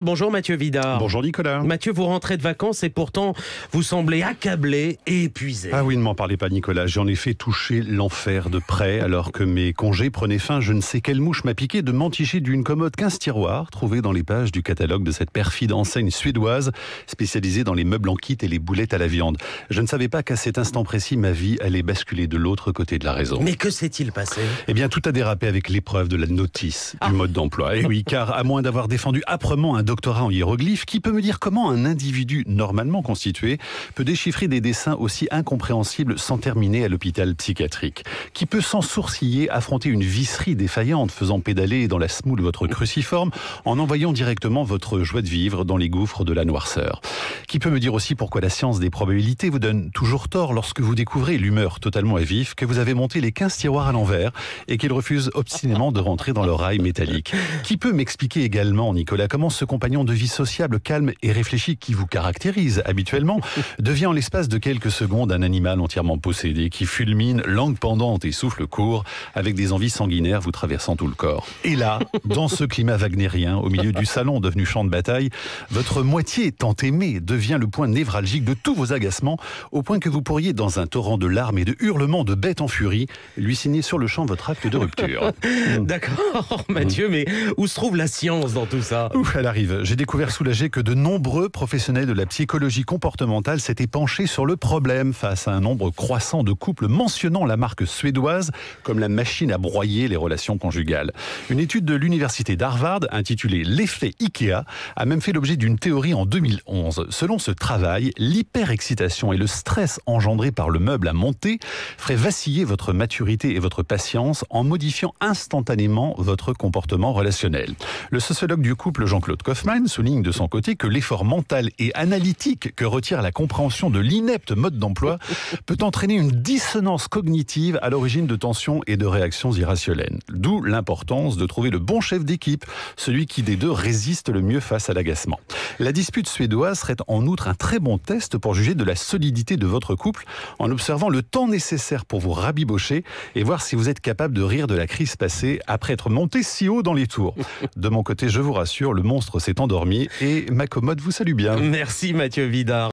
Bonjour Mathieu Vida. Bonjour Nicolas. Mathieu, vous rentrez de vacances et pourtant vous semblez accablé et épuisé. Ah oui, ne m'en parlez pas Nicolas. J'en ai fait toucher l'enfer de près alors que mes congés prenaient fin. Je ne sais quelle mouche m'a piqué de m'enticher d'une commode 15 tiroirs trouvée dans les pages du catalogue de cette perfide enseigne suédoise spécialisée dans les meubles en kit et les boulettes à la viande. Je ne savais pas qu'à cet instant précis ma vie allait basculer de l'autre côté de la raison. Mais que s'est-il passé Eh bien tout a dérapé avec l'épreuve de la notice du ah. mode d'emploi. Eh oui, car à moins d'avoir défendu âprement un doctorat en hiéroglyphes, qui peut me dire comment un individu normalement constitué peut déchiffrer des dessins aussi incompréhensibles sans terminer à l'hôpital psychiatrique, qui peut sans sourciller affronter une visserie défaillante faisant pédaler dans la smoule votre cruciforme en envoyant directement votre joie de vivre dans les gouffres de la noirceur, qui peut me dire aussi pourquoi la science des probabilités vous donne toujours tort lorsque vous découvrez l'humeur totalement à vif que vous avez monté les 15 tiroirs à l'envers et qu'ils refusent obstinément de rentrer dans leur rail métallique. Qui peut m'expliquer également, Nicolas, comment ce compagnon de vie sociable, calme et réfléchi qui vous caractérise habituellement, devient en l'espace de quelques secondes un animal entièrement possédé qui fulmine, langue pendante et souffle court, avec des envies sanguinaires vous traversant tout le corps. Et là, dans ce climat wagnérien, au milieu du salon devenu champ de bataille, votre moitié tant aimée devient le point névralgique de tous vos agacements, au point que vous pourriez, dans un torrent de larmes et de hurlements de bête en furie, lui signer sur le champ votre acte de rupture. D'accord, Mathieu, mais où se trouve la science dans tout ça elle arrive j'ai découvert soulagé que de nombreux professionnels de la psychologie comportementale s'étaient penchés sur le problème face à un nombre croissant de couples mentionnant la marque suédoise comme la machine à broyer les relations conjugales. Une étude de l'université d'Harvard intitulée L'effet IKEA a même fait l'objet d'une théorie en 2011. Selon ce travail, l'hyperexcitation et le stress engendrés par le meuble à monter feraient vaciller votre maturité et votre patience en modifiant instantanément votre comportement relationnel. Le sociologue du couple Jean-Claude Coffin Hoffman souligne de son côté que l'effort mental et analytique que retire la compréhension de l'inepte mode d'emploi peut entraîner une dissonance cognitive à l'origine de tensions et de réactions irrationnelles. D'où l'importance de trouver le bon chef d'équipe, celui qui des deux résiste le mieux face à l'agacement. La dispute suédoise serait en outre un très bon test pour juger de la solidité de votre couple en observant le temps nécessaire pour vous rabibocher et voir si vous êtes capable de rire de la crise passée après être monté si haut dans les tours. De mon côté, je vous rassure, le monstre s'est endormi et ma commode vous salue bien. Merci Mathieu Vidard.